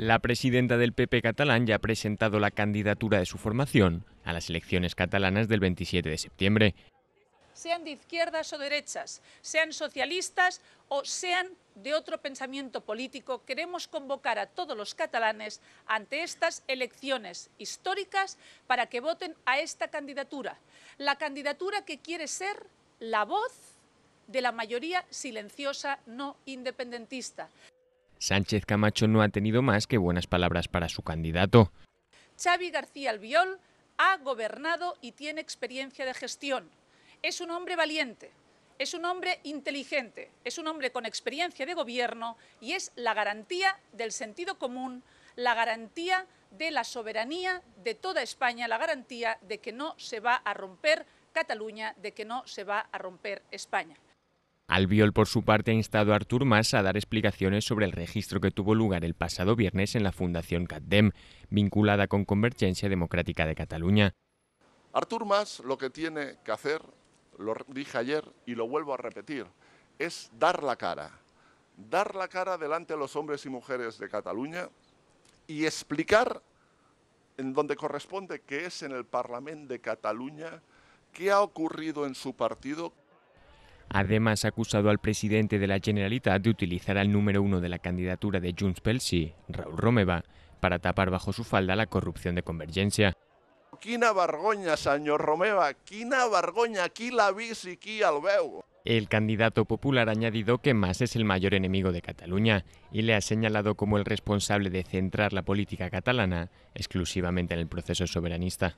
La presidenta del PP catalán ya ha presentado la candidatura de su formación a las elecciones catalanas del 27 de septiembre. Sean de izquierdas o derechas, sean socialistas o sean de otro pensamiento político, queremos convocar a todos los catalanes ante estas elecciones históricas para que voten a esta candidatura, la candidatura que quiere ser la voz de la mayoría silenciosa no independentista. Sánchez Camacho no ha tenido más que buenas palabras para su candidato. Xavi García Albiol ha gobernado y tiene experiencia de gestión. Es un hombre valiente, es un hombre inteligente, es un hombre con experiencia de gobierno y es la garantía del sentido común, la garantía de la soberanía de toda España, la garantía de que no se va a romper Cataluña, de que no se va a romper España. Albiol, por su parte, ha instado a Artur Mas a dar explicaciones sobre el registro que tuvo lugar el pasado viernes en la Fundación CADDEM, vinculada con Convergencia Democrática de Cataluña. Artur Mas lo que tiene que hacer, lo dije ayer y lo vuelvo a repetir, es dar la cara. Dar la cara delante de los hombres y mujeres de Cataluña y explicar en donde corresponde, que es en el Parlamento de Cataluña, qué ha ocurrido en su partido, Además, ha acusado al presidente de la Generalitat de utilizar al número uno de la candidatura de Junts Pelsi, Raúl Romeva, para tapar bajo su falda la corrupción de Convergencia. Quina vergonya, señor Romeva, quina aquí la al El candidato popular ha añadido que Mas es el mayor enemigo de Cataluña y le ha señalado como el responsable de centrar la política catalana exclusivamente en el proceso soberanista.